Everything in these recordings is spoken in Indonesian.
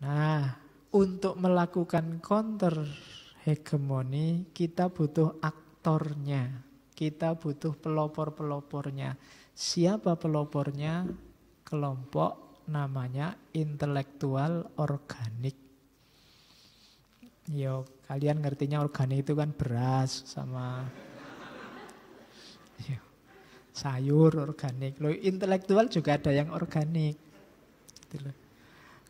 Nah, untuk melakukan counter hegemoni kita butuh aktornya. Kita butuh pelopor-pelopornya. Siapa pelopornya? Kelompok namanya intelektual organik. Yo, kalian ngertinya organik itu kan beras sama Yo sayur organik. lo intelektual juga ada yang organik. Gitu loh.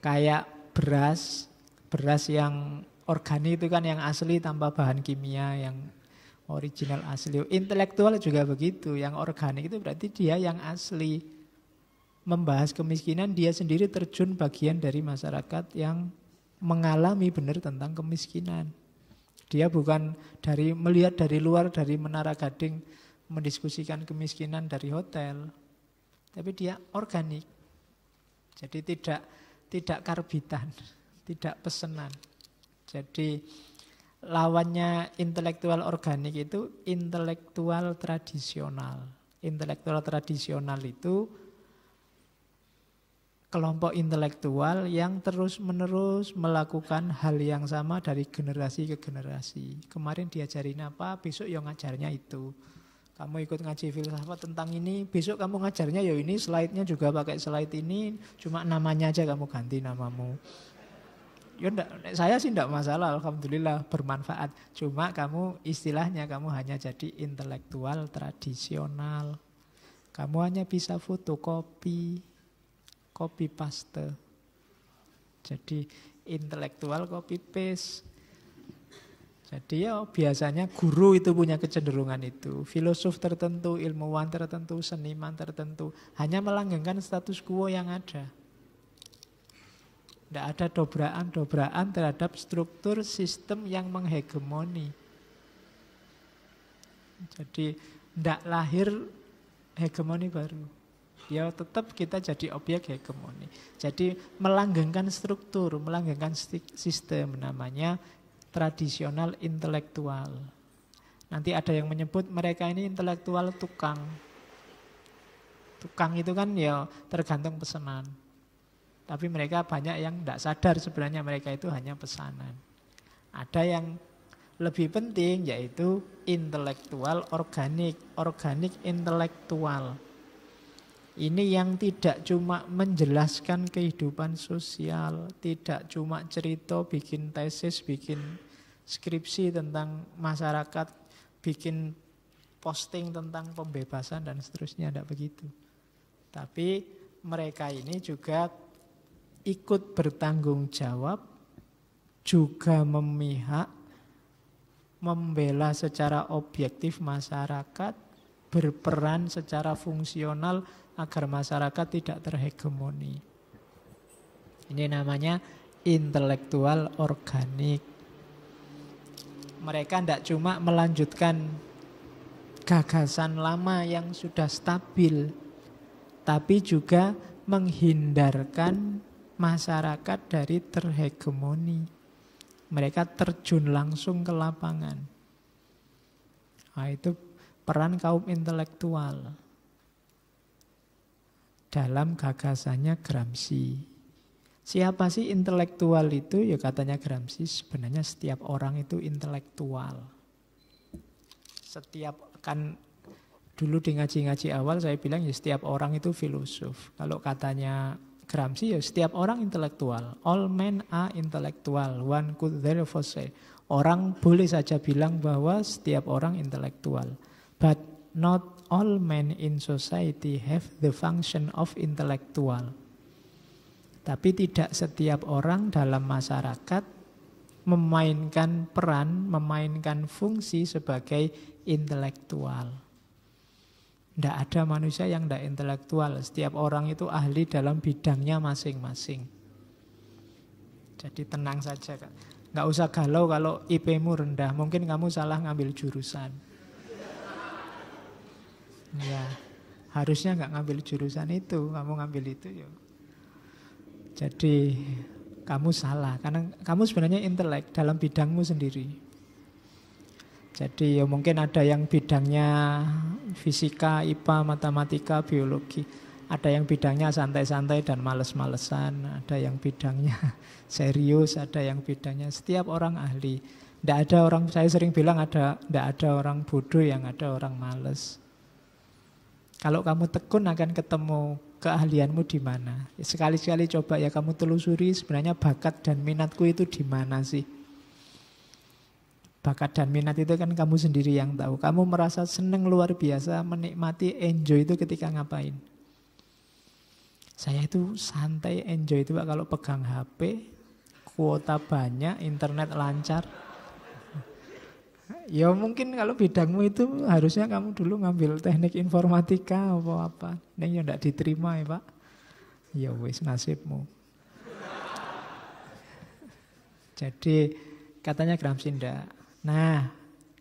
Kayak beras, beras yang organik itu kan yang asli tanpa bahan kimia yang original asli. Intelektual juga begitu, yang organik itu berarti dia yang asli membahas kemiskinan, dia sendiri terjun bagian dari masyarakat yang mengalami benar tentang kemiskinan. Dia bukan dari melihat dari luar dari menara gading mendiskusikan kemiskinan dari hotel. Tapi dia organik. Jadi tidak tidak karbitan, tidak pesenan. Jadi lawannya intelektual organik itu intelektual tradisional. Intelektual tradisional itu kelompok intelektual yang terus-menerus melakukan hal yang sama dari generasi ke generasi. Kemarin diajarin apa, besok yang ngajarnya itu kamu ikut ngaji filsafat tentang ini, besok kamu ngajarnya ya ini, slide-nya juga pakai slide ini, cuma namanya aja kamu ganti namamu. Ya enggak, saya sih enggak masalah, Alhamdulillah bermanfaat. Cuma kamu istilahnya kamu hanya jadi intelektual tradisional. Kamu hanya bisa fotokopi, copy paste. Jadi intelektual copy paste jadi ya biasanya guru itu punya kecenderungan itu. Filosof tertentu, ilmuwan tertentu, seniman tertentu. Hanya melanggengkan status quo yang ada. Tidak ada dobraan-dobraan terhadap struktur sistem yang menghegemoni. Jadi tidak lahir hegemoni baru. Ya tetap kita jadi objek hegemoni. Jadi melanggengkan struktur, melanggengkan sistem namanya tradisional intelektual. Nanti ada yang menyebut mereka ini intelektual tukang. Tukang itu kan ya tergantung pesanan. Tapi mereka banyak yang tidak sadar sebenarnya mereka itu hanya pesanan. Ada yang lebih penting yaitu intelektual organik, organik intelektual. Ini yang tidak cuma menjelaskan kehidupan sosial, tidak cuma cerita, bikin tesis, bikin skripsi tentang masyarakat, bikin posting tentang pembebasan dan seterusnya, tidak begitu. Tapi mereka ini juga ikut bertanggung jawab, juga memihak, membela secara objektif masyarakat, berperan secara fungsional agar masyarakat tidak terhegemoni. Ini namanya intelektual organik. Mereka tidak cuma melanjutkan gagasan lama yang sudah stabil, tapi juga menghindarkan masyarakat dari terhegemoni. Mereka terjun langsung ke lapangan. Nah, itu peran kaum intelektual dalam gagasannya Gramsci. Siapa sih intelektual itu? Ya katanya Gramsci sebenarnya setiap orang itu intelektual. Setiap kan dulu di ngaji-ngaji awal saya bilang ya setiap orang itu filosof. Kalau katanya Gramsci ya setiap orang intelektual. All men are intelektual One could therefore say. Orang boleh saja bilang bahwa setiap orang intelektual. But not all men in society have the function of intellectual. Tapi tidak setiap orang dalam masyarakat memainkan peran, memainkan fungsi sebagai intelektual. Tidak ada manusia yang tidak intelektual. Setiap orang itu ahli dalam bidangnya masing-masing. Jadi tenang saja, Nggak usah galau kalau IP-mu rendah. Mungkin kamu salah ngambil jurusan. Ya, harusnya nggak ngambil jurusan itu, kamu ngambil itu ya. Jadi kamu salah karena kamu sebenarnya intelek dalam bidangmu sendiri. Jadi ya mungkin ada yang bidangnya fisika, IPA, matematika, biologi. Ada yang bidangnya santai-santai dan males-malesan, ada yang bidangnya serius, ada yang bidangnya setiap orang ahli. Tidak ada orang, saya sering bilang ada, tidak ada orang bodoh yang ada orang males. Kalau kamu tekun akan ketemu keahlianmu di mana. Ya, sekali-sekali coba ya kamu telusuri sebenarnya bakat dan minatku itu di mana sih. Bakat dan minat itu kan kamu sendiri yang tahu. Kamu merasa seneng luar biasa, menikmati enjoy itu ketika ngapain. Saya itu santai enjoy itu Pak kalau pegang HP, kuota banyak, internet lancar. Ya mungkin kalau bidangmu itu harusnya kamu dulu ngambil teknik informatika apa apa. Ini yang tidak diterima ya pak. Ya wis nasibmu. Jadi katanya Gramsci ndak. Nah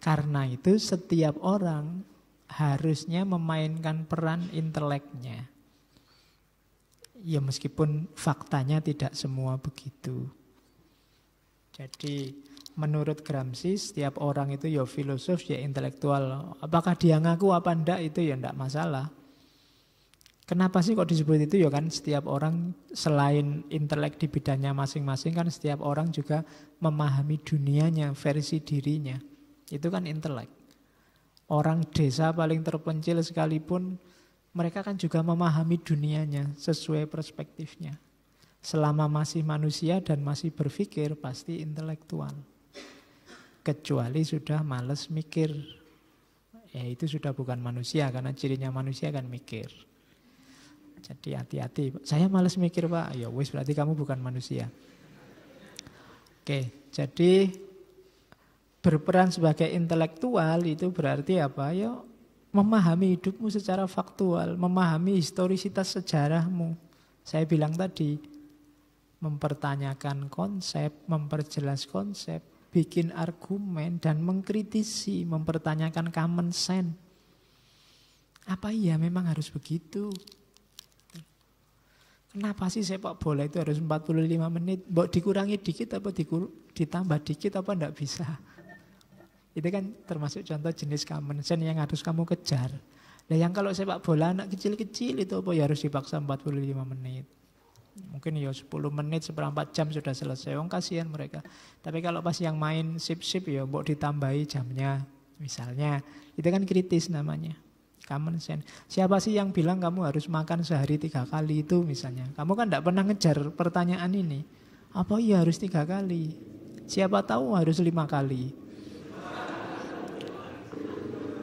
karena itu setiap orang harusnya memainkan peran inteleknya. Ya meskipun faktanya tidak semua begitu. Jadi menurut Gramsci setiap orang itu ya filosof ya intelektual. Apakah dia ngaku apa ndak itu ya ndak masalah. Kenapa sih kok disebut itu ya kan setiap orang selain intelek di bidangnya masing-masing kan setiap orang juga memahami dunianya, versi dirinya. Itu kan intelek. Orang desa paling terpencil sekalipun mereka kan juga memahami dunianya sesuai perspektifnya. Selama masih manusia dan masih berpikir pasti intelektual kecuali sudah males mikir. Ya itu sudah bukan manusia karena cirinya manusia kan mikir. Jadi hati-hati. Saya males mikir, Pak. Ya wis berarti kamu bukan manusia. Oke, jadi berperan sebagai intelektual itu berarti apa? Ya memahami hidupmu secara faktual, memahami historisitas sejarahmu. Saya bilang tadi, mempertanyakan konsep, memperjelas konsep, bikin argumen dan mengkritisi, mempertanyakan common sense. Apa iya memang harus begitu? Kenapa sih sepak bola itu harus 45 menit? Mbok dikurangi dikit apa dikur ditambah dikit apa enggak bisa? Itu kan termasuk contoh jenis common sense yang harus kamu kejar. Nah yang kalau sepak bola anak kecil-kecil itu apa ya harus dipaksa 45 menit. Mungkin ya 10 menit, seperempat jam sudah selesai. Wong kasihan mereka. Tapi kalau pas yang main sip-sip ya mbok ditambahi jamnya. Misalnya, itu kan kritis namanya. Common sense. Siapa sih yang bilang kamu harus makan sehari tiga kali itu misalnya? Kamu kan tidak pernah ngejar pertanyaan ini. Apa ya harus tiga kali? Siapa tahu harus lima kali.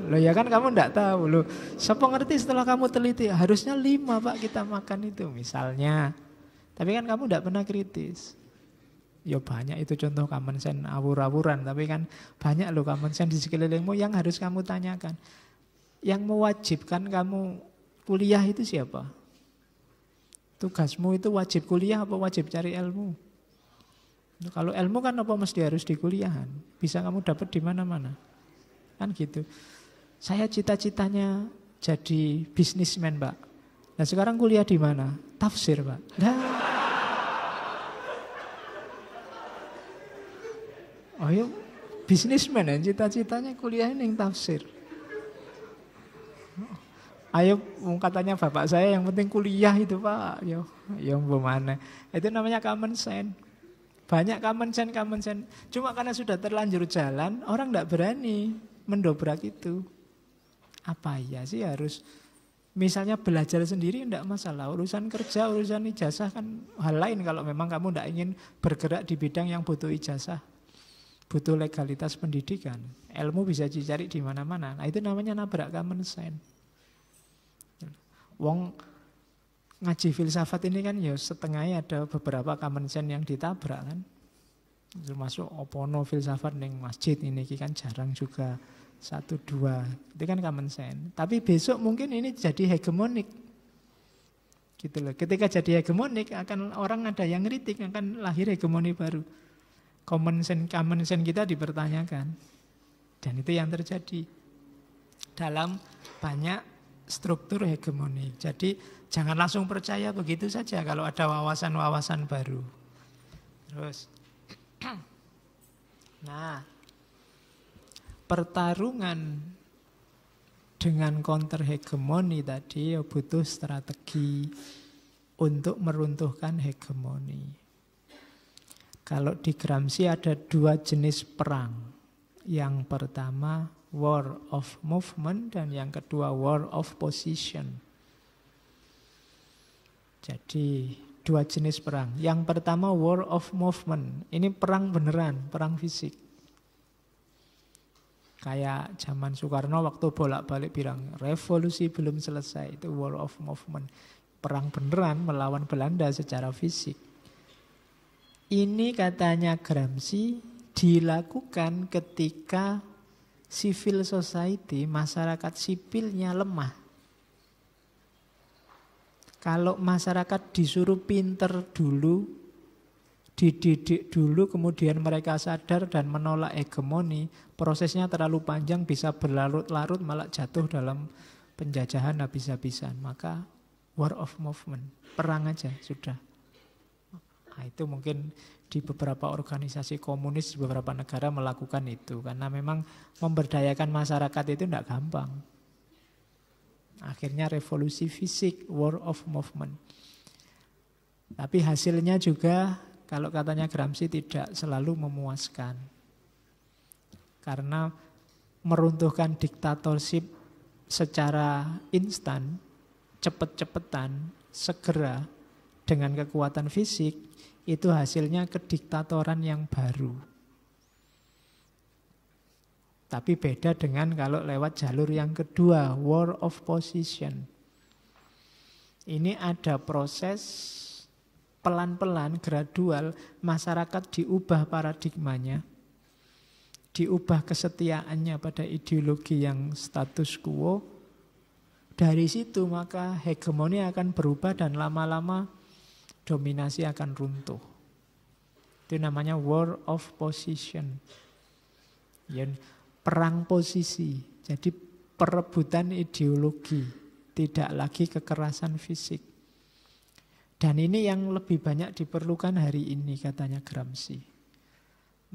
Loh ya kan kamu ndak tahu loh. Siapa ngerti setelah kamu teliti harusnya lima pak kita makan itu misalnya. Tapi kan kamu tidak pernah kritis. Ya banyak itu contoh common sense awur-awuran, tapi kan banyak loh common sense di sekelilingmu yang harus kamu tanyakan. Yang mewajibkan kamu kuliah itu siapa? Tugasmu itu wajib kuliah apa wajib cari ilmu? Kalau ilmu kan apa mesti harus di kuliahan? Bisa kamu dapat di mana-mana. Kan gitu. Saya cita-citanya jadi bisnismen, Pak. Nah sekarang kuliah di mana? Tafsir, Pak. Nah. ayo ya bisnismen ya cita-citanya kuliah yang tafsir. Ayo katanya bapak saya yang penting kuliah itu pak. Yo, yo bagaimana? Itu namanya common sense. Banyak common sense, common sense. Cuma karena sudah terlanjur jalan, orang tidak berani mendobrak itu. Apa ya sih harus Misalnya belajar sendiri tidak masalah, urusan kerja, urusan ijazah kan hal lain kalau memang kamu tidak ingin bergerak di bidang yang butuh ijazah butuh legalitas pendidikan. Ilmu bisa dicari di mana-mana. Nah, itu namanya nabrak common sense. Wong ngaji filsafat ini kan ya setengahnya ada beberapa common sense yang ditabrak kan. Termasuk opono filsafat yang masjid ini kan jarang juga satu dua itu kan common sense. Tapi besok mungkin ini jadi hegemonik gitu loh. Ketika jadi hegemonik akan orang ada yang kritik akan lahir hegemoni baru common sense common sense kita dipertanyakan. Dan itu yang terjadi dalam banyak struktur hegemoni Jadi jangan langsung percaya begitu saja kalau ada wawasan-wawasan baru. Terus Nah, pertarungan dengan counter hegemoni tadi ya butuh strategi untuk meruntuhkan hegemoni. Kalau di Gramsci ada dua jenis perang. Yang pertama war of movement dan yang kedua war of position. Jadi dua jenis perang. Yang pertama war of movement. Ini perang beneran, perang fisik. Kayak zaman Soekarno waktu bolak-balik bilang revolusi belum selesai. Itu war of movement. Perang beneran melawan Belanda secara fisik. Ini katanya Gramsci dilakukan ketika civil society, masyarakat sipilnya lemah. Kalau masyarakat disuruh pinter dulu, dididik dulu, kemudian mereka sadar dan menolak hegemoni, prosesnya terlalu panjang, bisa berlarut-larut, malah jatuh dalam penjajahan habis-habisan. Maka war of movement, perang aja sudah. Nah, itu mungkin di beberapa organisasi komunis di beberapa negara melakukan itu karena memang memberdayakan masyarakat itu tidak gampang. Akhirnya revolusi fisik, war of movement. Tapi hasilnya juga kalau katanya Gramsci tidak selalu memuaskan. Karena meruntuhkan diktatorship secara instan, cepet-cepetan, segera dengan kekuatan fisik itu hasilnya kediktatoran yang baru. Tapi beda dengan kalau lewat jalur yang kedua, war of position. Ini ada proses pelan-pelan, gradual, masyarakat diubah paradigmanya, diubah kesetiaannya pada ideologi yang status quo. Dari situ maka hegemoni akan berubah dan lama-lama dominasi akan runtuh. Itu namanya war of position. yang perang posisi. Jadi perebutan ideologi, tidak lagi kekerasan fisik. Dan ini yang lebih banyak diperlukan hari ini katanya Gramsci.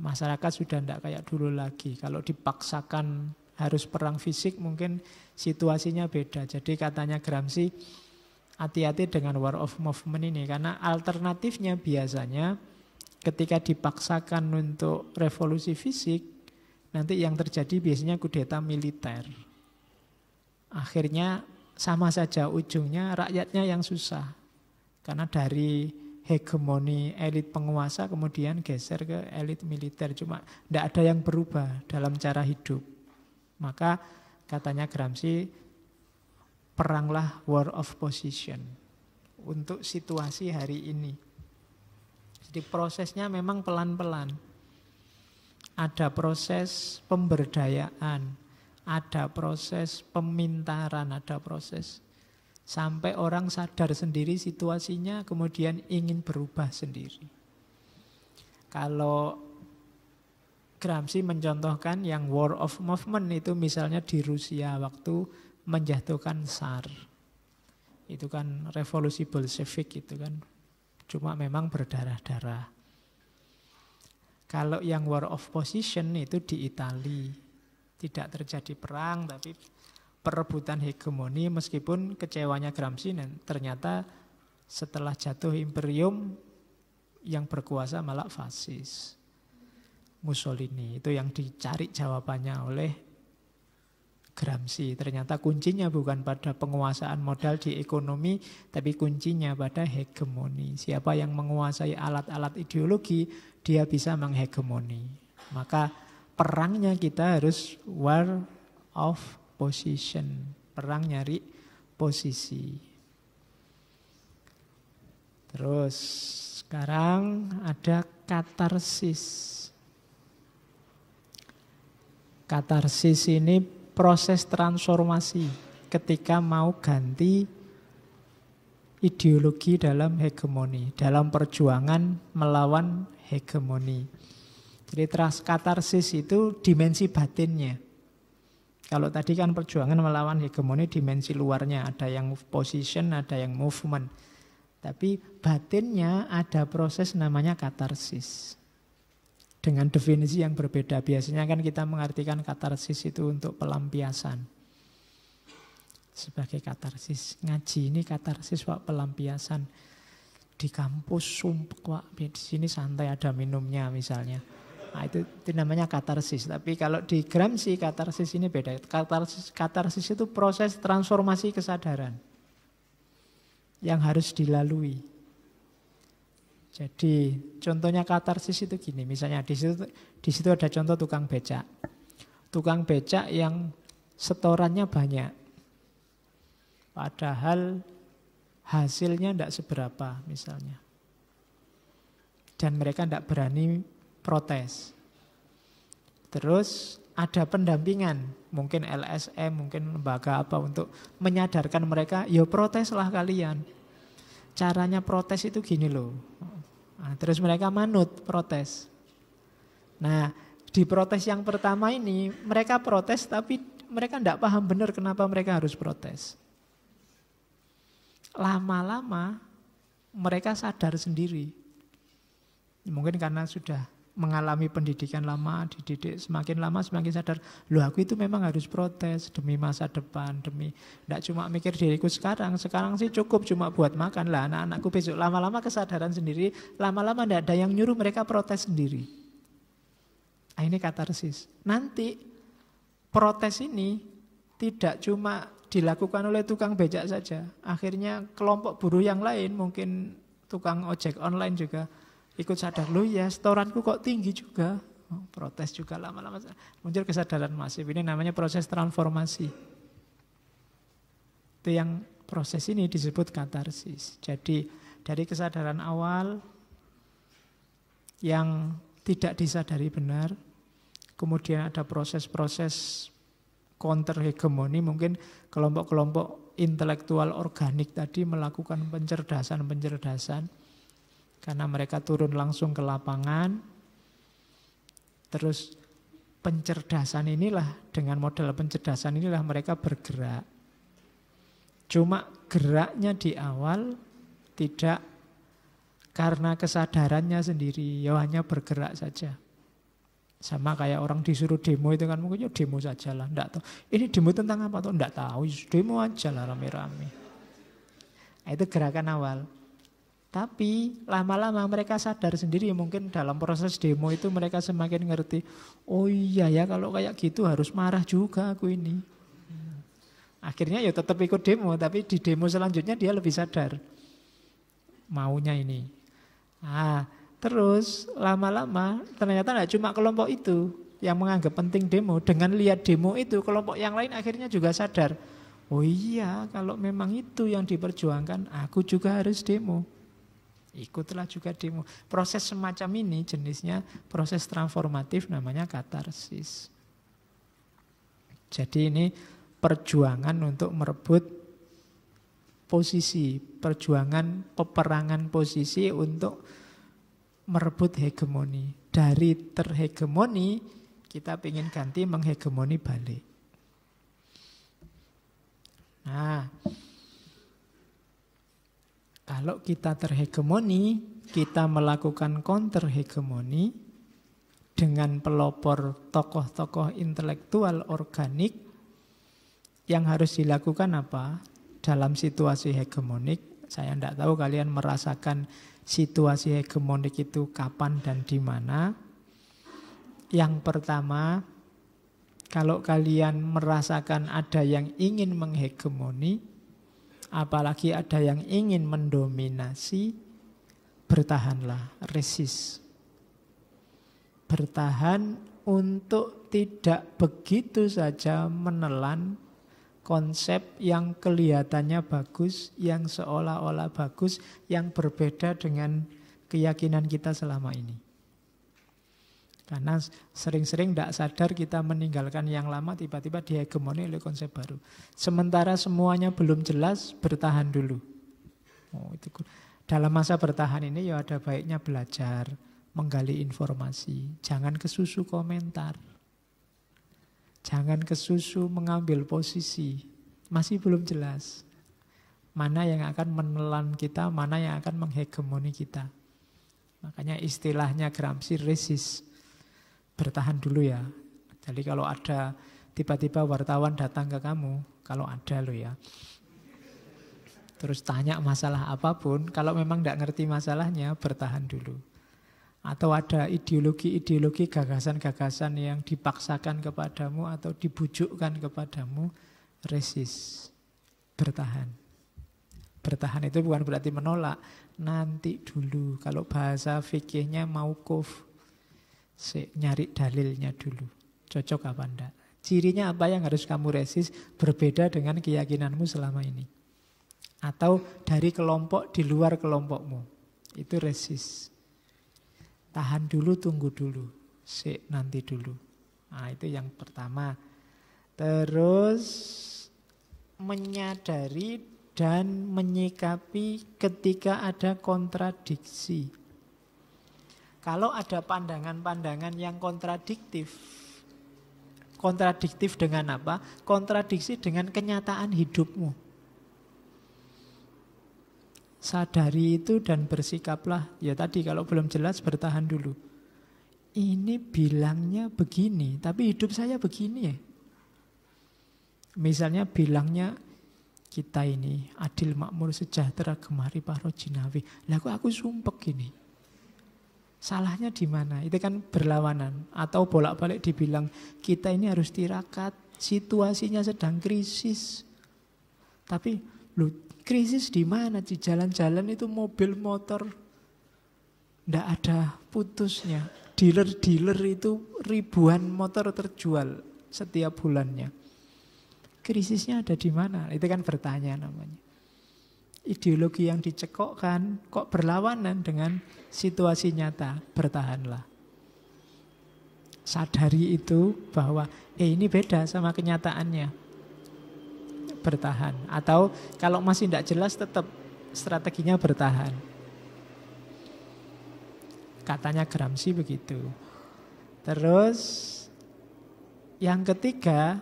Masyarakat sudah tidak kayak dulu lagi. Kalau dipaksakan harus perang fisik mungkin situasinya beda. Jadi katanya Gramsci hati-hati dengan war of movement ini karena alternatifnya biasanya ketika dipaksakan untuk revolusi fisik nanti yang terjadi biasanya kudeta militer. Akhirnya sama saja ujungnya rakyatnya yang susah. Karena dari hegemoni elit penguasa kemudian geser ke elit militer. Cuma tidak ada yang berubah dalam cara hidup. Maka katanya Gramsci peranglah war of position untuk situasi hari ini. Jadi prosesnya memang pelan-pelan. Ada proses pemberdayaan, ada proses pemintaran, ada proses sampai orang sadar sendiri situasinya kemudian ingin berubah sendiri. Kalau Gramsci mencontohkan yang war of movement itu misalnya di Rusia waktu menjatuhkan SAR. Itu kan revolusi Bolshevik itu kan. Cuma memang berdarah-darah. Kalau yang war of position itu di Itali. Tidak terjadi perang tapi perebutan hegemoni meskipun kecewanya Gramsci ternyata setelah jatuh imperium yang berkuasa malah fasis. Mussolini itu yang dicari jawabannya oleh Gramsci. Ternyata kuncinya bukan pada penguasaan modal di ekonomi, tapi kuncinya pada hegemoni. Siapa yang menguasai alat-alat ideologi, dia bisa menghegemoni. Maka perangnya kita harus war of position. Perang nyari posisi. Terus sekarang ada katarsis. Katarsis ini proses transformasi ketika mau ganti ideologi dalam hegemoni, dalam perjuangan melawan hegemoni. Jadi transkatarsis itu dimensi batinnya. Kalau tadi kan perjuangan melawan hegemoni dimensi luarnya, ada yang position, ada yang movement. Tapi batinnya ada proses namanya katarsis dengan definisi yang berbeda. Biasanya kan kita mengartikan katarsis itu untuk pelampiasan. Sebagai katarsis. Ngaji ini katarsis Pak pelampiasan. Di kampus sumpek Pak, di sini santai ada minumnya misalnya. Nah, itu, itu namanya katarsis. Tapi kalau di Gramsci katarsis ini beda. Katarsis, katarsis itu proses transformasi kesadaran yang harus dilalui. Jadi contohnya katarsis itu gini, misalnya di situ di situ ada contoh tukang becak. Tukang becak yang setorannya banyak. Padahal hasilnya tidak seberapa misalnya. Dan mereka tidak berani protes. Terus ada pendampingan, mungkin LSM, mungkin lembaga apa untuk menyadarkan mereka, ya proteslah kalian. Caranya protes itu gini loh, Nah, terus mereka manut, protes. Nah, di protes yang pertama ini mereka protes tapi mereka tidak paham benar kenapa mereka harus protes. Lama-lama mereka sadar sendiri. Mungkin karena sudah mengalami pendidikan lama, dididik semakin lama semakin sadar, loh aku itu memang harus protes demi masa depan, demi tidak cuma mikir diriku sekarang, sekarang sih cukup cuma buat makan lah anak-anakku besok lama-lama kesadaran sendiri, lama-lama tidak ada yang nyuruh mereka protes sendiri. Nah, ini katarsis. Nanti protes ini tidak cuma dilakukan oleh tukang becak saja, akhirnya kelompok buruh yang lain mungkin tukang ojek online juga ikut sadar, lo ya setoranku kok tinggi juga. Oh, protes juga lama-lama muncul kesadaran masif. Ini namanya proses transformasi. Itu yang proses ini disebut katarsis. Jadi dari kesadaran awal yang tidak disadari benar, kemudian ada proses-proses counter hegemoni mungkin kelompok-kelompok intelektual organik tadi melakukan pencerdasan-pencerdasan karena mereka turun langsung ke lapangan. Terus pencerdasan inilah, dengan modal pencerdasan inilah mereka bergerak. Cuma geraknya di awal tidak karena kesadarannya sendiri, ya hanya bergerak saja. Sama kayak orang disuruh demo itu kan mungkin ya demo saja lah, enggak tahu. Ini demo tentang apa tuh? Enggak tahu, demo aja lah rame-rame. Nah, itu gerakan awal. Tapi lama-lama mereka sadar sendiri mungkin dalam proses demo itu mereka semakin ngerti. Oh iya ya kalau kayak gitu harus marah juga aku ini. Akhirnya ya tetap ikut demo tapi di demo selanjutnya dia lebih sadar maunya ini. Ah, terus lama-lama ternyata tidak cuma kelompok itu yang menganggap penting demo. Dengan lihat demo itu kelompok yang lain akhirnya juga sadar. Oh iya, kalau memang itu yang diperjuangkan, aku juga harus demo. Ikutlah juga demo. Proses semacam ini jenisnya proses transformatif namanya katarsis. Jadi ini perjuangan untuk merebut posisi, perjuangan peperangan posisi untuk merebut hegemoni. Dari terhegemoni kita ingin ganti menghegemoni balik. Nah, kalau kita terhegemoni, kita melakukan counter hegemoni dengan pelopor tokoh-tokoh intelektual organik yang harus dilakukan apa? Dalam situasi hegemonik, saya tidak tahu kalian merasakan situasi hegemonik itu kapan dan di mana. Yang pertama, kalau kalian merasakan ada yang ingin menghegemoni, Apalagi ada yang ingin mendominasi, bertahanlah, resis. Bertahan untuk tidak begitu saja menelan konsep yang kelihatannya bagus, yang seolah-olah bagus, yang berbeda dengan keyakinan kita selama ini. Karena sering-sering tidak sadar kita meninggalkan yang lama tiba-tiba dihegemoni oleh konsep baru. Sementara semuanya belum jelas, bertahan dulu. Oh, itu dalam masa bertahan ini ya ada baiknya belajar, menggali informasi, jangan kesusu komentar. Jangan kesusu mengambil posisi, masih belum jelas. Mana yang akan menelan kita, mana yang akan menghegemoni kita. Makanya istilahnya Gramsci resist bertahan dulu ya. Jadi kalau ada tiba-tiba wartawan datang ke kamu, kalau ada lo ya. Terus tanya masalah apapun, kalau memang tidak ngerti masalahnya, bertahan dulu. Atau ada ideologi-ideologi, gagasan-gagasan yang dipaksakan kepadamu atau dibujukkan kepadamu, resist, bertahan. Bertahan itu bukan berarti menolak, nanti dulu. Kalau bahasa fikihnya mau kuf, Si, nyari dalilnya dulu. Cocok apa enggak? Cirinya apa yang harus kamu resist berbeda dengan keyakinanmu selama ini? Atau dari kelompok di luar kelompokmu? Itu resist. Tahan dulu, tunggu dulu. Si, nanti dulu. Nah, itu yang pertama. Terus menyadari dan menyikapi ketika ada kontradiksi kalau ada pandangan-pandangan yang kontradiktif, kontradiktif dengan apa? Kontradiksi dengan kenyataan hidupmu. Sadari itu dan bersikaplah. Ya tadi kalau belum jelas bertahan dulu. Ini bilangnya begini, tapi hidup saya begini ya. Misalnya bilangnya kita ini adil makmur sejahtera kemari paro jinawi. Lagu aku sumpek gini. Salahnya di mana? Itu kan berlawanan. Atau bolak-balik dibilang, kita ini harus tirakat, situasinya sedang krisis. Tapi, lu krisis di mana? Di jalan-jalan itu mobil, motor, ndak ada putusnya. Dealer-dealer itu ribuan motor terjual setiap bulannya. Krisisnya ada di mana? Itu kan bertanya namanya ideologi yang dicekokkan kok berlawanan dengan situasi nyata. Bertahanlah. Sadari itu bahwa eh ini beda sama kenyataannya. Bertahan. Atau kalau masih tidak jelas tetap strateginya bertahan. Katanya Gramsci begitu. Terus yang ketiga,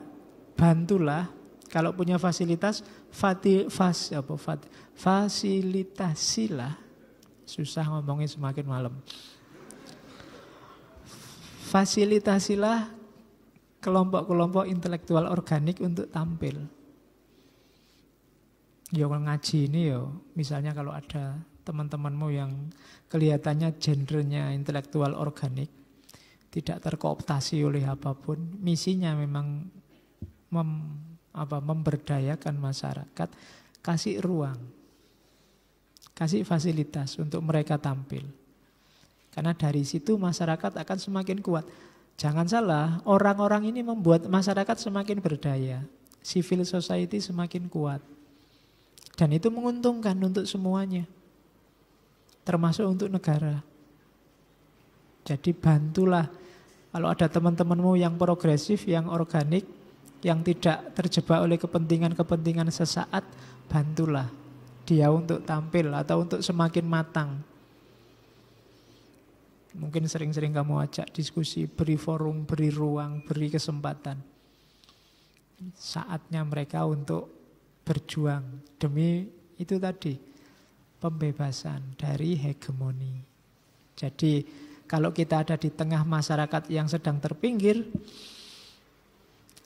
bantulah kalau punya fasilitas, fati, fas, apa, fat, fasilitasilah. Susah ngomongin semakin malam. Fasilitasilah kelompok-kelompok intelektual organik untuk tampil. Ya kalau ngaji ini ya, misalnya kalau ada teman-temanmu yang kelihatannya gendernya intelektual organik, tidak terkooptasi oleh apapun, misinya memang apa memberdayakan masyarakat, kasih ruang, kasih fasilitas untuk mereka tampil. Karena dari situ masyarakat akan semakin kuat. Jangan salah, orang-orang ini membuat masyarakat semakin berdaya, civil society semakin kuat. Dan itu menguntungkan untuk semuanya, termasuk untuk negara. Jadi bantulah kalau ada teman-temanmu yang progresif, yang organik, yang tidak terjebak oleh kepentingan-kepentingan sesaat, bantulah dia untuk tampil atau untuk semakin matang. Mungkin sering-sering kamu ajak diskusi, beri forum, beri ruang, beri kesempatan. Saatnya mereka untuk berjuang demi itu tadi, pembebasan dari hegemoni. Jadi kalau kita ada di tengah masyarakat yang sedang terpinggir,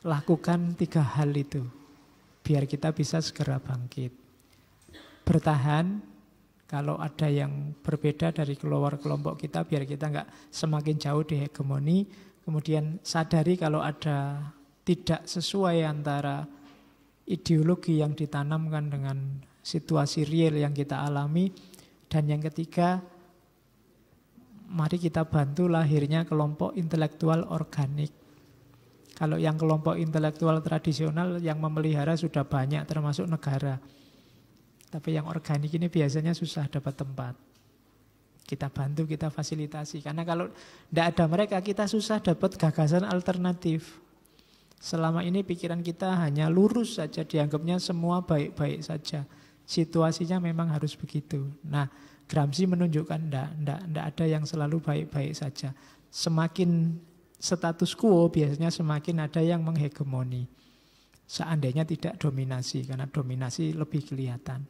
Lakukan tiga hal itu biar kita bisa segera bangkit. Bertahan kalau ada yang berbeda dari keluar kelompok kita biar kita nggak semakin jauh di hegemoni. Kemudian sadari kalau ada tidak sesuai antara ideologi yang ditanamkan dengan situasi real yang kita alami. Dan yang ketiga, mari kita bantu lahirnya kelompok intelektual organik kalau yang kelompok intelektual tradisional yang memelihara sudah banyak termasuk negara. Tapi yang organik ini biasanya susah dapat tempat. Kita bantu, kita fasilitasi. Karena kalau tidak ada mereka, kita susah dapat gagasan alternatif. Selama ini pikiran kita hanya lurus saja, dianggapnya semua baik-baik saja. Situasinya memang harus begitu. Nah, Gramsci menunjukkan tidak, tidak, tidak ada yang selalu baik-baik saja. Semakin status quo biasanya semakin ada yang menghegemoni. Seandainya tidak dominasi, karena dominasi lebih kelihatan.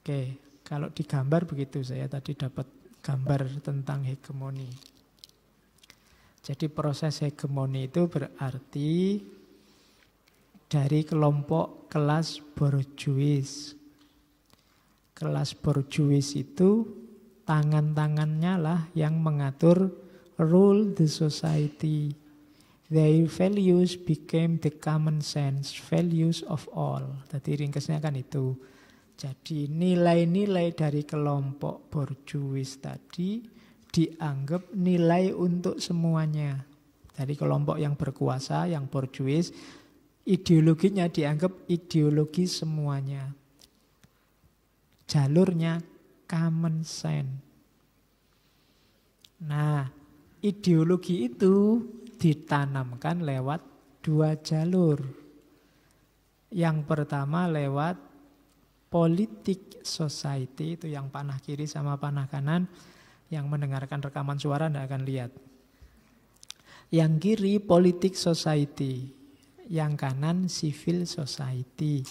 Oke, kalau digambar begitu saya tadi dapat gambar tentang hegemoni. Jadi proses hegemoni itu berarti dari kelompok kelas borjuis. Kelas borjuis itu tangan-tangannya lah yang mengatur rule the society. Their values became the common sense, values of all. Tadi ringkasnya kan itu. Jadi nilai-nilai dari kelompok borjuis tadi dianggap nilai untuk semuanya. Dari kelompok yang berkuasa, yang borjuis, ideologinya dianggap ideologi semuanya. Jalurnya common sense. Nah, ideologi itu ditanamkan lewat dua jalur. Yang pertama lewat politik society, itu yang panah kiri sama panah kanan. Yang mendengarkan rekaman suara tidak akan lihat. Yang kiri politik society, yang kanan civil society.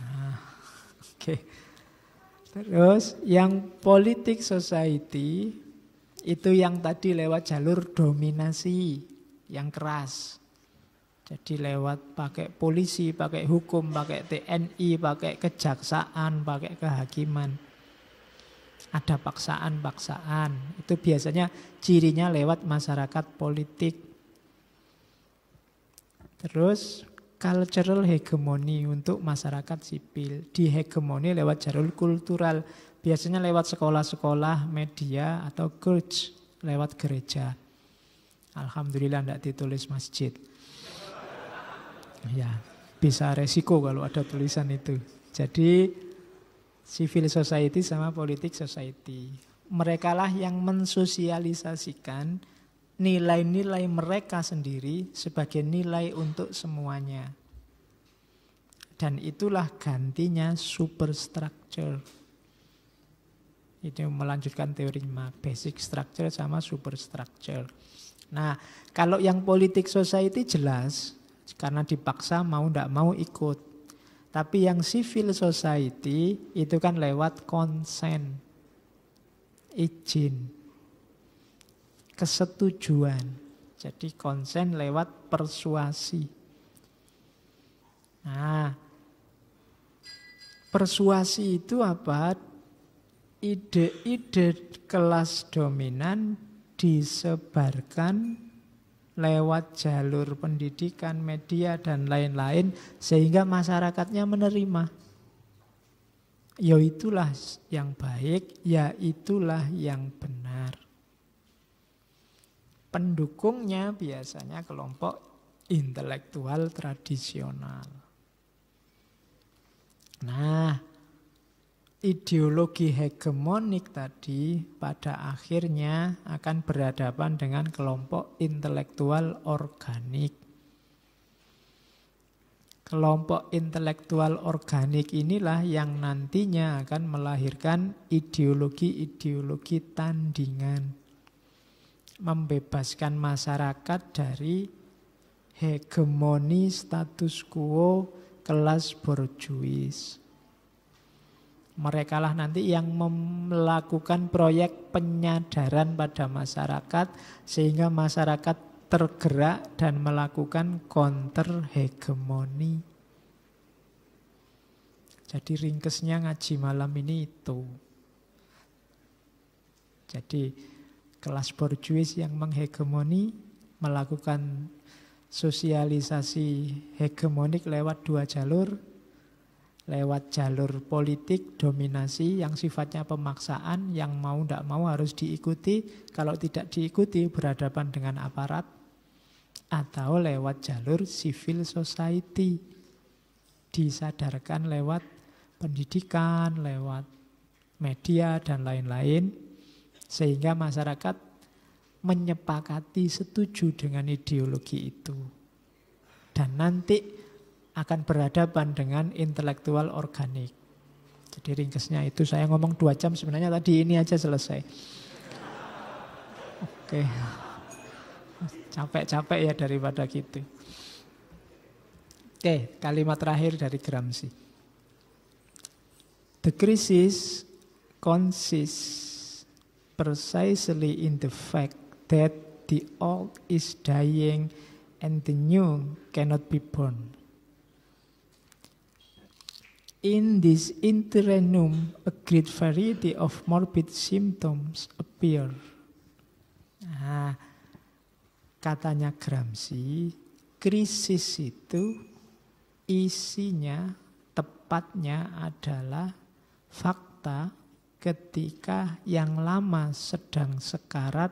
Nah, oke. Okay. Terus yang politik society itu yang tadi lewat jalur dominasi yang keras. Jadi lewat pakai polisi, pakai hukum, pakai TNI, pakai kejaksaan, pakai kehakiman. Ada paksaan-paksaan. Itu biasanya cirinya lewat masyarakat politik. Terus cultural hegemoni untuk masyarakat sipil. Dihegemoni lewat jalur kultural, biasanya lewat sekolah-sekolah, media, atau church, lewat gereja. Alhamdulillah tidak ditulis masjid. Ya, bisa resiko kalau ada tulisan itu. Jadi civil society sama politik society. Merekalah yang mensosialisasikan nilai-nilai mereka sendiri sebagai nilai untuk semuanya. Dan itulah gantinya superstructure. Itu melanjutkan teori basic structure sama superstructure. Nah, kalau yang politik society jelas, karena dipaksa mau tidak mau ikut. Tapi yang civil society itu kan lewat konsen, izin kesetujuan. Jadi konsen lewat persuasi. Nah, persuasi itu apa? Ide-ide kelas dominan disebarkan lewat jalur pendidikan, media, dan lain-lain sehingga masyarakatnya menerima. Ya itulah yang baik, ya itulah yang benar. Pendukungnya biasanya kelompok intelektual tradisional. Nah, ideologi hegemonik tadi pada akhirnya akan berhadapan dengan kelompok intelektual organik. Kelompok intelektual organik inilah yang nantinya akan melahirkan ideologi-ideologi tandingan membebaskan masyarakat dari hegemoni status quo kelas borjuis. Merekalah nanti yang melakukan proyek penyadaran pada masyarakat sehingga masyarakat tergerak dan melakukan counter hegemoni. Jadi ringkesnya ngaji malam ini itu. Jadi kelas borjuis yang menghegemoni melakukan sosialisasi hegemonik lewat dua jalur lewat jalur politik dominasi yang sifatnya pemaksaan yang mau tidak mau harus diikuti kalau tidak diikuti berhadapan dengan aparat atau lewat jalur civil society disadarkan lewat pendidikan lewat media dan lain-lain sehingga masyarakat menyepakati setuju dengan ideologi itu. Dan nanti akan berhadapan dengan intelektual organik. Jadi ringkasnya itu saya ngomong dua jam sebenarnya tadi ini aja selesai. Oke. Capek-capek ya daripada gitu. Oke, kalimat terakhir dari Gramsci. The crisis consists precisely in the fact that the old is dying and the new cannot be born. In this interregnum, a great variety of morbid symptoms appear. Nah, katanya Gramsci, krisis itu isinya tepatnya adalah fakta ketika yang lama sedang sekarat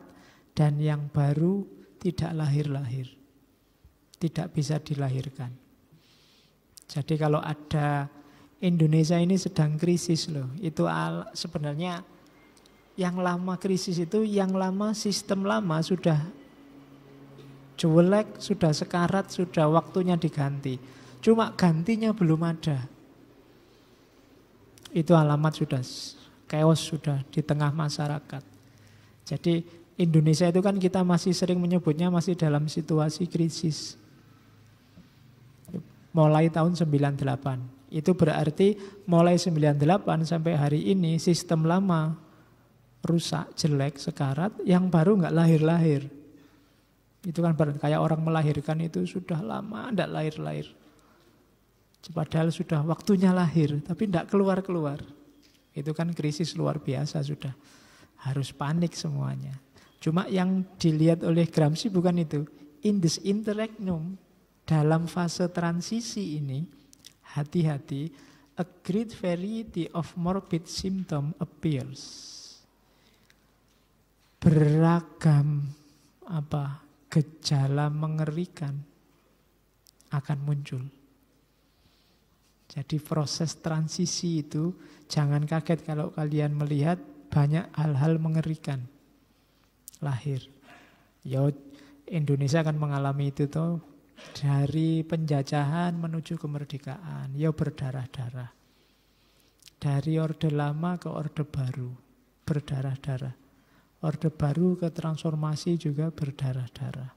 dan yang baru tidak lahir-lahir. Tidak bisa dilahirkan. Jadi kalau ada Indonesia ini sedang krisis loh. Itu al, sebenarnya yang lama krisis itu yang lama sistem lama sudah jelek, sudah sekarat, sudah waktunya diganti. Cuma gantinya belum ada. Itu alamat sudah chaos sudah di tengah masyarakat. Jadi Indonesia itu kan kita masih sering menyebutnya masih dalam situasi krisis. Mulai tahun 98. Itu berarti mulai 98 sampai hari ini sistem lama rusak, jelek, sekarat, yang baru nggak lahir-lahir. Itu kan berarti kayak orang melahirkan itu sudah lama enggak lahir-lahir. Padahal sudah waktunya lahir, tapi enggak keluar-keluar. Itu kan krisis luar biasa sudah. Harus panik semuanya. Cuma yang dilihat oleh Gramsci bukan itu. In this interregnum, dalam fase transisi ini, hati-hati, a great variety of morbid symptom appears. Beragam apa gejala mengerikan akan muncul jadi proses transisi itu jangan kaget kalau kalian melihat banyak hal-hal mengerikan lahir. Ya Indonesia akan mengalami itu tuh dari penjajahan menuju kemerdekaan, ya berdarah-darah. Dari orde lama ke orde baru, berdarah-darah. Orde baru ke transformasi juga berdarah-darah.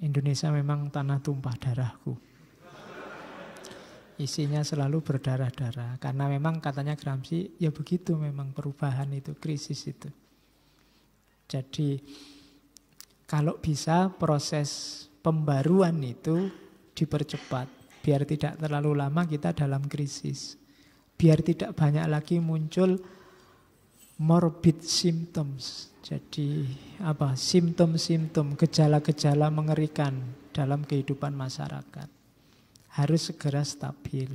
Indonesia memang tanah tumpah darahku isinya selalu berdarah-darah. Karena memang katanya Gramsci, ya begitu memang perubahan itu, krisis itu. Jadi kalau bisa proses pembaruan itu dipercepat. Biar tidak terlalu lama kita dalam krisis. Biar tidak banyak lagi muncul morbid symptoms. Jadi apa simptom-simptom, gejala-gejala mengerikan dalam kehidupan masyarakat harus segera stabil.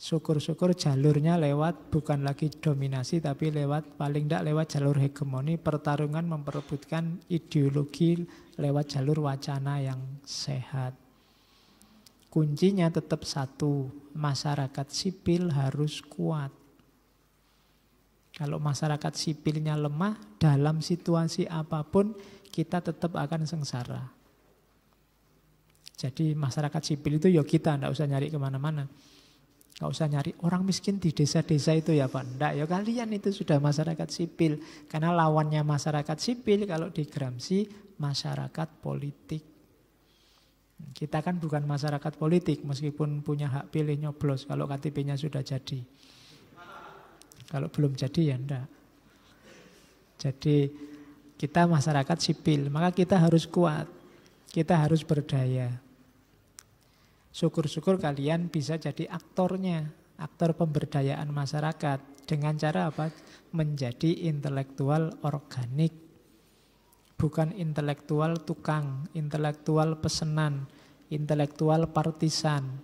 Syukur-syukur jalurnya lewat bukan lagi dominasi tapi lewat paling tidak lewat jalur hegemoni pertarungan memperebutkan ideologi lewat jalur wacana yang sehat. Kuncinya tetap satu, masyarakat sipil harus kuat. Kalau masyarakat sipilnya lemah, dalam situasi apapun kita tetap akan sengsara. Jadi masyarakat sipil itu ya kita, tidak usah nyari kemana-mana. Nggak usah nyari orang miskin di desa-desa itu ya Pak. Enggak, ya kalian itu sudah masyarakat sipil. Karena lawannya masyarakat sipil kalau di Gramsci masyarakat politik. Kita kan bukan masyarakat politik meskipun punya hak pilih nyoblos kalau KTP-nya sudah jadi. Kalau belum jadi ya enggak. Jadi kita masyarakat sipil, maka kita harus kuat. Kita harus berdaya. Syukur-syukur kalian bisa jadi aktornya, aktor pemberdayaan masyarakat dengan cara apa? Menjadi intelektual organik. Bukan intelektual tukang, intelektual pesenan, intelektual partisan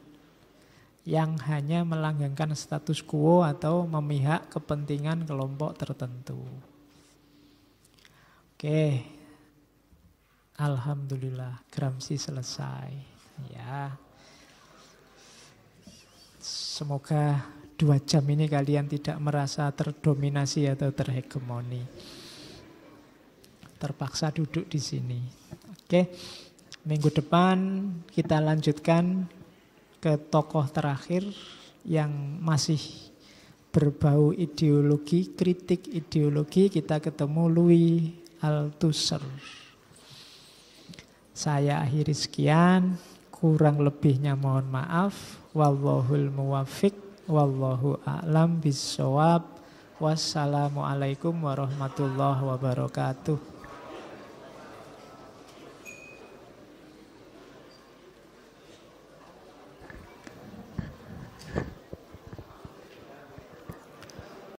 yang hanya melanggengkan status quo atau memihak kepentingan kelompok tertentu. Oke. Alhamdulillah, Gramsci selesai. Ya. Semoga dua jam ini kalian tidak merasa terdominasi atau terhegemoni. Terpaksa duduk di sini. Oke, minggu depan kita lanjutkan ke tokoh terakhir yang masih berbau ideologi, kritik ideologi. Kita ketemu Louis Althusser. Saya akhiri sekian. Kurang lebihnya mohon maaf. Wallahul muwafiq. Wallahu a'lam bisawab. Wassalamualaikum warahmatullahi wabarakatuh.